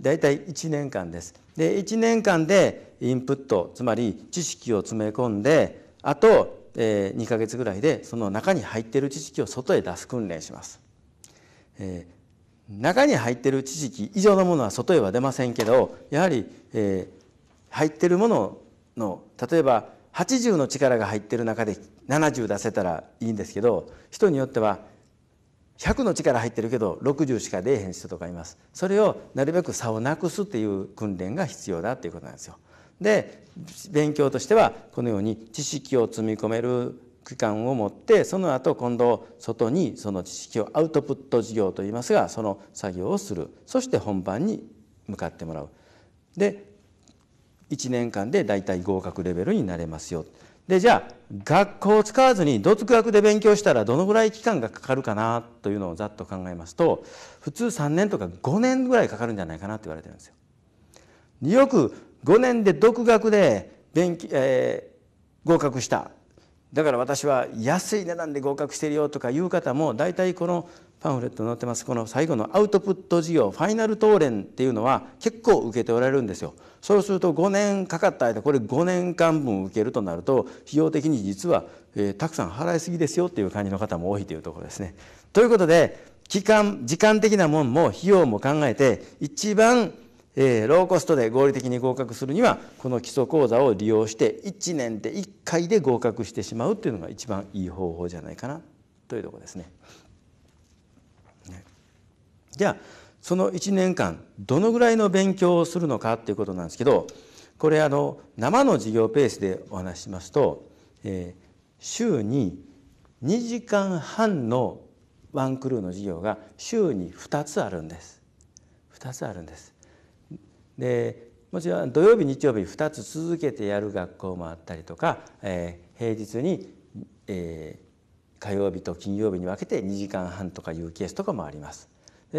大体1年間です。で1年間でインプットつまり知識を詰め込んであと、えー、2ヶ月ぐらいでその中に入っている知識を外へ出す訓練します。えー、中に入っている知識以上のものは外へは出ませんけどやはり、えー、入っているものの例えば80の力が入っている中で70出せたらいいんですけど人によっては100の力入ってるけど60しか出えへん人とかいますそれをなるべく差をなくすっていう訓練が必要だっていうことなんですよ。で勉強としてはこのように知識を積み込める期間を持ってその後今度外にその知識をアウトプット事業といいますがその作業をするそして本番に向かってもらう。で1年間でだいたい合格レベルになれますよ。でじゃあ学校を使わずに独学で勉強したらどのぐらい期間がかかるかなというのをざっと考えますと普通3年とか5年ぐらいかかるんじゃないかなって言われてるんですよ。よく5年で独学で勉強、えー、合格しただから私は安い値段で合格してるよとかいう方も大体このパンフレットに載ってますこの最後のアウトプット事業ファイナルレンっていうのは結構受けておられるんですよ。そうすると5年かかった間これ5年間分受けるとなると費用的に実は、えー、たくさん払いすぎですよっていう感じの方も多いというところですね。ということで期間時間的なもんも費用も考えて一番えー、ローコストで合理的に合格するにはこの基礎講座を利用して1年で1回で合格してしまうっていうのが一番いい方法じゃないかなというところですね。じゃあその1年間どのぐらいの勉強をするのかっていうことなんですけどこれあの生の授業ペースでお話ししますと、えー、週に2時間半のワンクルーの授業が週に2つあるんです。2つあるんです。でもちろん土曜日日曜日2つ続けてやる学校もあったりとか、えー、平日に、えー、火曜日と金曜日に分けて2時間半とかいうケースとかもあります。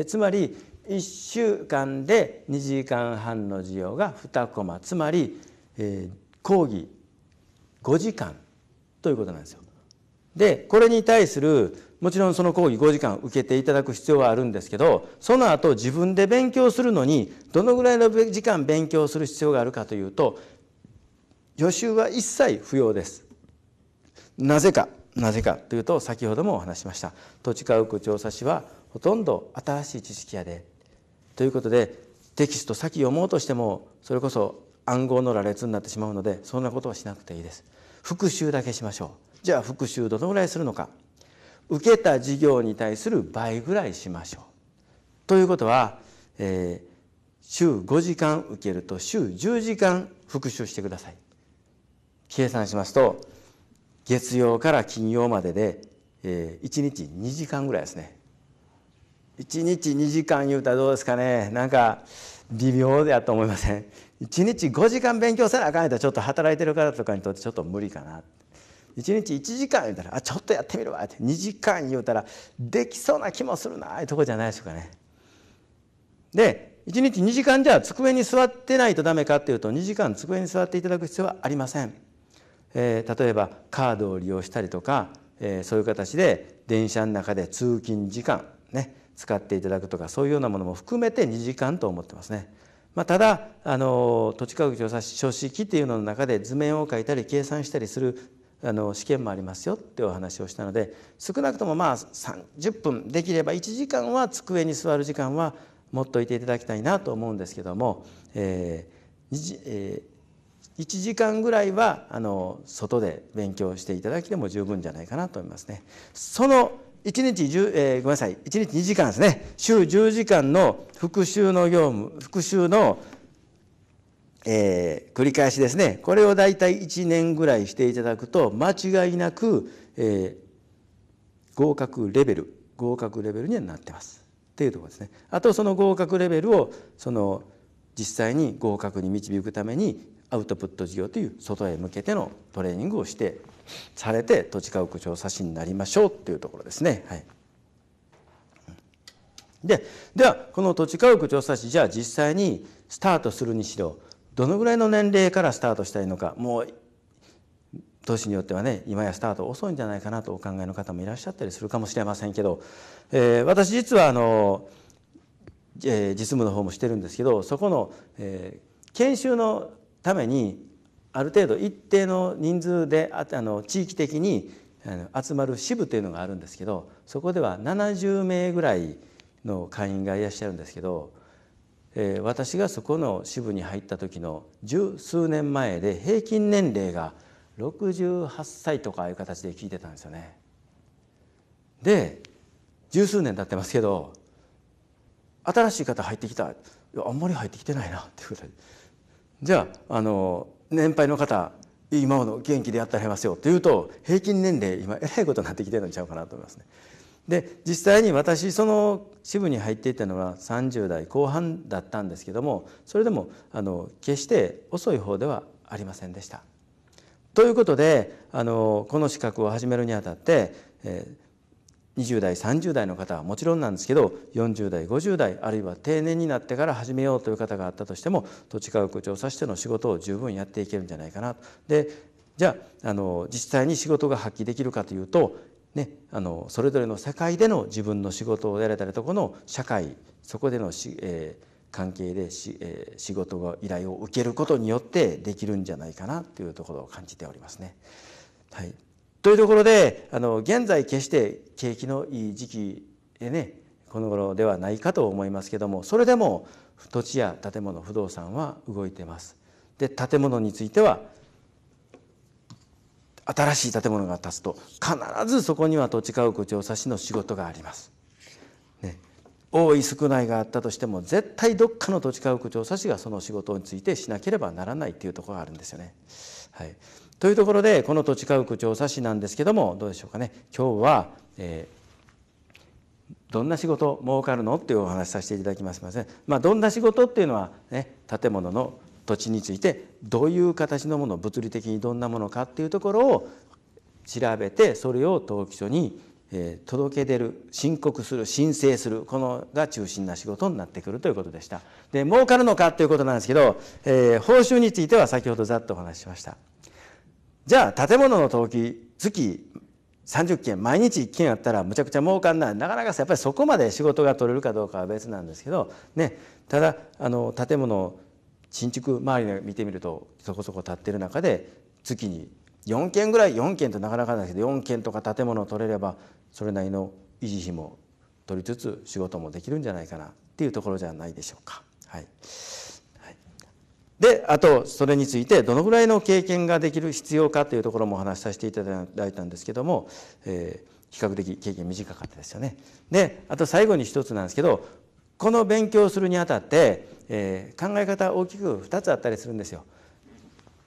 つまり1週間で2時間半の授業が2コマつまり、えー、講義5時間ということなんですよ。でこれに対するもちろんその講義5時間受けていただく必要はあるんですけどその後自分で勉強するのにどのぐらいの時間勉強する必要があるかというと予習は一切不要です。なぜかなぜかというと先ほどもお話しました土地家屋調査士はほとんど新しい知識やでということでテキスト先読もうとしてもそれこそ暗号の羅列になってしまうのでそんなことはしなくていいです復習だけしましょうじゃあ復習どのぐらいするのか受けた授業に対する倍ぐらいしましょうということは、えー、週5時間受けると週10時間復習してください計算しますと月曜から金曜までで、えー、1日2時間ぐらいですね1日2時間言うたらどうですかねなんか微妙やと思いません1日5時間勉強せなあかんやったらちょっと働いてる方とかにとってちょっと無理かな1日1時間言うたらあちょっとやってみるわって2時間言うたらできそうな気もするなあいうとこじゃないでしょうかねで1日2時間じゃあ机に座ってないとダメかっていうと2時間机に座っていただく必要はありません、えー、例えばカードを利用したりとか、えー、そういう形で電車の中で通勤時間ね使っていただくとかそういうようなものも含めて2時間と思ってますね。まあ、ただあの土地価格調査書式っていうのの中で図面を書いたり計算したりするあの試験もありますよってお話をしたので少なくともまあ30分できれば1時間は机に座る時間は持っといていただきたいなと思うんですけども、えーえー、1時間ぐらいはあの外で勉強していただいても十分じゃないかなと思いますね。その1日10、えー、ごめんなさい、1日2時間ですね、週10時間の復習の業務、復習の、えー、繰り返しですね、これを大体1年ぐらいしていただくと、間違いなく、えー、合格レベル、合格レベルにはなってます。っていうとこですね。あとその合格レベルを、その、実際に合格に導くためにアウトプット事業という外へ向けてのトレーニングをしてされて土地家屋調査士になりましょうていうところですね。はいでではこの土地家屋調査士じゃあ実際にスタートするにしろどのぐらいの年齢からスタートしたらいいのかもう年によってはね今やスタート遅いんじゃないかなとお考えの方もいらっしゃったりするかもしれませんけど、えー、私実はあの、えー、実務の方もしてるんですけどそこの、えー、研修のためにある程度一定の人数であの地域的に集まる支部というのがあるんですけどそこでは70名ぐらいの会員がいらっしゃるんですけど、えー、私がそこの支部に入った時の十数年前で平均年齢が68歳とかいう形で聞いてたんですよね。で十数年経ってますけど新しい方入ってきたあんまり入ってきてないなっていうぐらいじゃああの年配の方今ほど元気でやってらりますよというと平均年齢今えらいことになってきてるんちゃうかなと思いますね。で実際に私その支部に入っていたのは30代後半だったんですけどもそれでもあの決して遅い方ではありませんでした。ということであのこの資格を始めるにあたって、えー、20代30代の方はもちろんなんですけど40代50代あるいは定年になってから始めようという方があったとしても土地価格調査しての仕事を十分やっていけるんじゃないかなでじゃああの実際に仕事が発揮できるかというと、ね、あのそれぞれの世界での自分の仕事をやられたりとこの社会そこでのし、えー、関係でし、えー、仕事が依頼を受けることによってできるんじゃないかなというところを感じておりますね。はいというところであの現在決して景気のいい時期でねこの頃ではないかと思いますけどもそれでも土地や建物不動産は動いてます。で建物については新しい建物が建つと必ずそこには土地家屋調査士の仕事があります。ね、多い少ないがあったとしても絶対どっかの土地家屋調査士がその仕事についてしなければならないっていうところがあるんですよね。はい、というところでこの土地家屋調査士なんですけどもどうでしょうかね今日は、えー、どんな仕事儲かるのっていうお話させていただきますません、まあ、どんな仕事っていうのは、ね、建物の土地についてどういう形のもの物理的にどんなものかっていうところを調べてそれを登記書に届け出る申告する申請するこのが中心な仕事になってくるということでしたで儲かるのかということなんですけど、えー、報酬については先ほどざっとお話ししました。じゃあ建物の登記月30件毎日1件あったらむちゃくちゃ儲かんないなかなかやっぱりそこまで仕事が取れるかどうかは別なんですけど、ね、ただあの建物新築周りの見てみるとそこそこ建ってる中で月に4件ぐらい4件となかなかないですけど4件とか建物を取れればそれなりの維持費も取りつつ仕事もできるんじゃないかなっていうところじゃないでしょうか。はいであとそれについてどのぐらいの経験ができる必要かというところもお話しさせていただいたんですけども、えー、比較的経験短かったですよね。であと最後に一つなんですけどこの勉強するにあたって、えー、考え方大きく2つあったりするんですよ。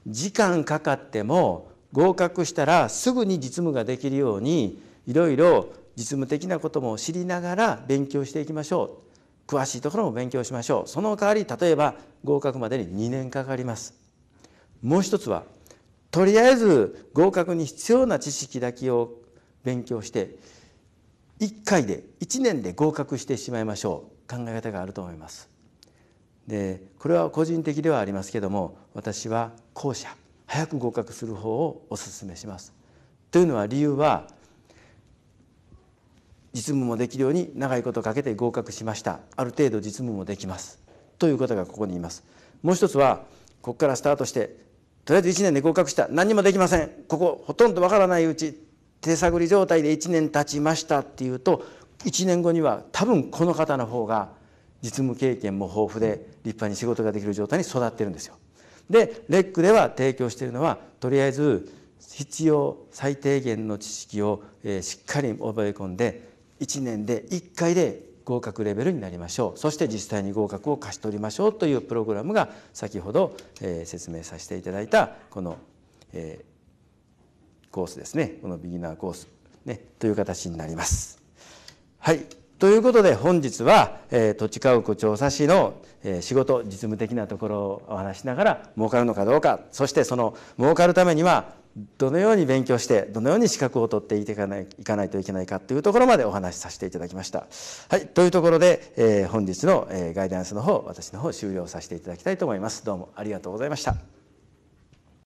時間かかっても合格したらすぐに実務ができるようにいろいろ実務的なことも知りながら勉強していきましょう。詳しいところも勉強しましょうその代わり例えば合格までに2年かかりますもう一つはとりあえず合格に必要な知識だけを勉強して1回で1年で合格してしまいましょう考え方があると思いますでこれは個人的ではありますけども私は後者早く合格する方をお勧めしますというのは理由は実務もできるように長いことかけて合格しましたある程度実務もできますというとがここにいますもう一つはここからスタートしてとりあえず1年で合格した何にもできませんここほとんどわからないうち手探り状態で1年経ちましたっていうと1年後には多分この方の方が実務経験も豊富で立派に仕事ができる状態に育ってるんですよ。でレックでは提供しているのはとりあえず必要最低限の知識を、えしっかり覚え込んで1年で1回で合格レベルになりましょうそして実際に合格を勝ち取りましょうというプログラムが先ほど、えー、説明させていただいたこの、えー、コースですねこのビギナーコース、ね、という形になります。はいということで本日は、えー、土地家屋調査士の、えー、仕事実務的なところをお話しながら儲かるのかどうかそしてその儲かるためにはどのように勉強してどのように資格を取っていかないいかないといけないかというところまでお話しさせていただきました。はい、というところで、えー、本日の、えー、ガイダンスの方私の方終了させていただきたいと思います。どうもありがとうございました。